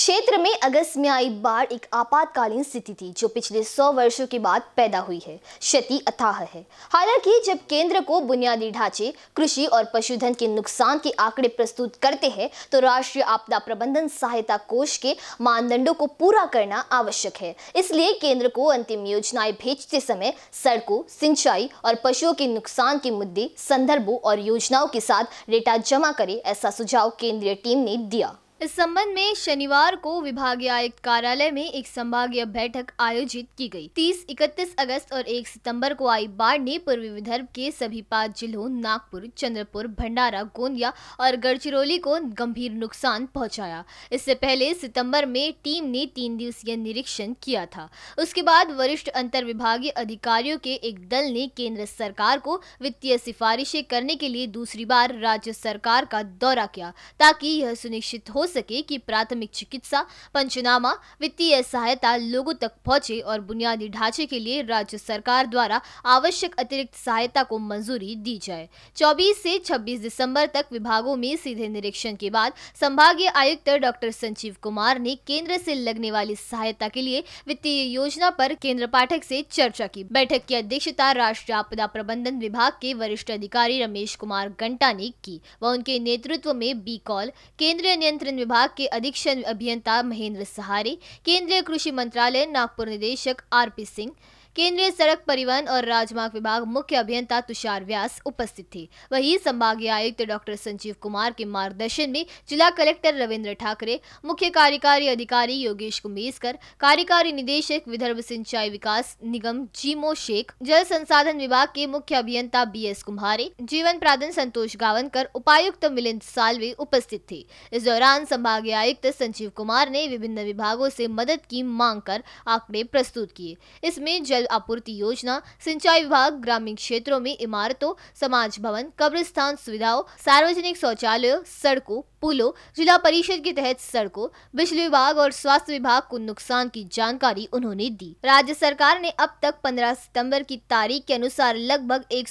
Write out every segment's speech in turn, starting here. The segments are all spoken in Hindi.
क्षेत्र में अगस्त में आई बाढ़ एक आपातकालीन स्थिति थी जो पिछले सौ वर्षों के बाद पैदा हुई है क्षति अथाह है हालांकि जब केंद्र को बुनियादी ढांचे कृषि और पशुधन के नुकसान के आंकड़े प्रस्तुत करते हैं तो राष्ट्रीय आपदा प्रबंधन सहायता कोष के मानदंडों को पूरा करना आवश्यक है इसलिए केंद्र को अंतिम योजनाएं भेजते समय सड़कों सिंचाई और पशुओं के नुकसान के मुद्दे संदर्भों और योजनाओं के साथ डेटा जमा करे ऐसा सुझाव केंद्रीय टीम ने दिया इस संबंध में शनिवार को विभागीय आयुक्त कार्यालय में एक संभागीय बैठक आयोजित की गई। 30, 31 अगस्त और 1 सितंबर को आई बाढ़ ने पूर्वी विदर्भ के सभी पाँच जिलों नागपुर चंद्रपुर भंडारा गोंदिया और गढ़चिरौली को गंभीर नुकसान पहुंचाया। इससे पहले सितंबर में टीम ने तीन दिवसीय निरीक्षण किया था उसके बाद वरिष्ठ अंतर विभागीय अधिकारियों के एक दल ने केंद्र सरकार को वित्तीय सिफारिशें करने के लिए दूसरी बार राज्य सरकार का दौरा किया ताकि यह सुनिश्चित हो सके कि प्राथमिक चिकित्सा पंचनामा वित्तीय सहायता लोगों तक पहुंचे और बुनियादी ढांचे के लिए राज्य सरकार द्वारा आवश्यक अतिरिक्त सहायता को मंजूरी दी जाए 24 से 26 दिसंबर तक विभागों में सीधे निरीक्षण के बाद संभागीय आयुक्त डॉक्टर संजीव कुमार ने केंद्र से लगने वाली सहायता के लिए वित्तीय योजना पर केंद्र पाठक से चर्चा की बैठक की अध्यक्षता राष्ट्रीय आपदा प्रबंधन विभाग के वरिष्ठ अधिकारी रमेश कुमार घंटा ने की व उनके नेतृत्व में बी कॉल केंद्रीय नियंत्रण विभाग के अधीक्षण अभियंता महेंद्र सहारे केंद्रीय कृषि मंत्रालय नागपुर निदेशक आर पी सिंह केंद्रीय सड़क परिवहन और राजमार्ग विभाग मुख्य अभियंता तुषार व्यास उपस्थित थे वहीं संभागीय आयुक्त डॉक्टर संजीव कुमार के मार्गदर्शन में जिला कलेक्टर रविन्द्र ठाकरे मुख्य कार्यकारी अधिकारी योगेश कुमेसकर कार्यकारी निदेशक विदर्भ सिंचाई विकास निगम जीमो शेख जल संसाधन विभाग के मुख्य अभियंता बी एस कुम्हारे जीवन प्राधन संतोष गावनकर उपायुक्त मिलिंद सालवे उपस्थित थे इस दौरान संभागीय आयुक्त संजीव कुमार ने विभिन्न विभागों से मदद की मांग कर आंकड़े प्रस्तुत किए इसमें जल आपूर्ति योजना सिंचाई विभाग ग्रामीण क्षेत्रों में इमारतों समाज भवन कब्रिस्तान सुविधाओं सार्वजनिक शौचालयों सड़कों पुलों जिला परिषद के तहत सड़कों बिजली विभाग और स्वास्थ्य विभाग को नुकसान की जानकारी उन्होंने दी राज्य सरकार ने अब तक 15 सितंबर की तारीख के अनुसार लगभग एक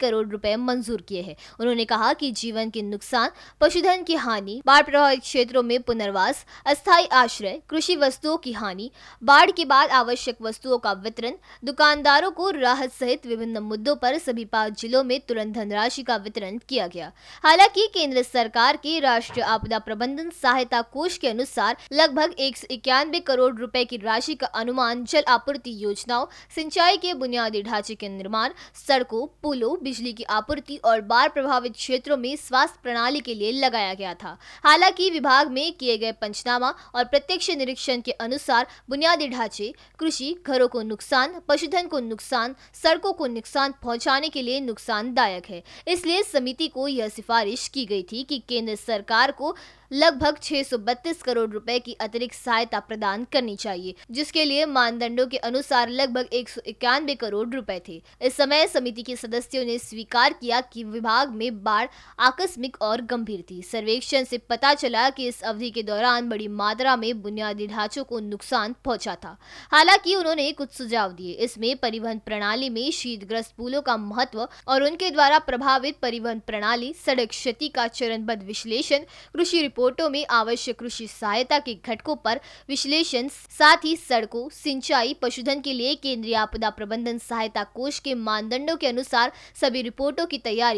करोड़ रुपए मंजूर किए हैं उन्होंने कहा कि जीवन के नुकसान पशुधन की हानि बाढ़ प्रभावित क्षेत्रों में पुनर्वास अस्थायी आश्रय कृषि वस्तुओं की हानि बाढ़ के बाद आवश्यक वस्तुओं का वितरण दुकानदारों को राहत सहित विभिन्न मुद्दों पर सभी पाँच जिलों में तुरंत धनराशि का वितरण किया गया हालांकि केंद्र सरकार के राष्ट्रीय आपदा प्रबंधन सहायता कोष के अनुसार लगभग एक करोड़ रुपए की राशि का अनुमान जल आपूर्ति योजनाओं सिंचाई के बुनियादी ढांचे के निर्माण सड़कों पुलों बिजली की आपूर्ति और बाढ़ प्रभावित क्षेत्रों में स्वास्थ्य प्रणाली के लिए लगाया गया था हालांकि विभाग में किए गए पंचनामा और प्रत्यक्ष निरीक्षण के अनुसार बुनियादी ढांचे कृषि घरों को नुकसान पशुधन को नुकसान सड़कों को नुकसान पहुंचाने के लिए नुकसानदायक है इसलिए समिति को यह सिफारिश की गई थी कि केंद्र सरकार सरकार को लगभग 632 करोड़ रुपए की अतिरिक्त सहायता प्रदान करनी चाहिए जिसके लिए मानदंडों के अनुसार लगभग एक करोड़ रुपए थे इस समय समिति के सदस्यों ने स्वीकार किया कि विभाग में बाढ़ आकस्मिक और गंभीर थी सर्वेक्षण से पता चला कि इस अवधि के दौरान बड़ी मात्रा में बुनियादी ढांचों को नुकसान पहुंचा था हालांकि उन्होंने कुछ सुझाव दिए इसमें परिवहन प्रणाली में शीतग्रस्त पुलों का महत्व और उनके द्वारा प्रभावित परिवहन प्रणाली सड़क क्षति का चरणबद्ध विश्लेषण विश्लेषण कृषि रिपोर्टों में आवश्यक कृषि सहायता के घटकों पर विश्लेषण साथ ही सड़कों सिंचाई पशुधन के लिए केंद्रीय आपदा प्रबंधन सहायता कोष के मानदंडों के अनुसार सभी रिपोर्टों की तैयारी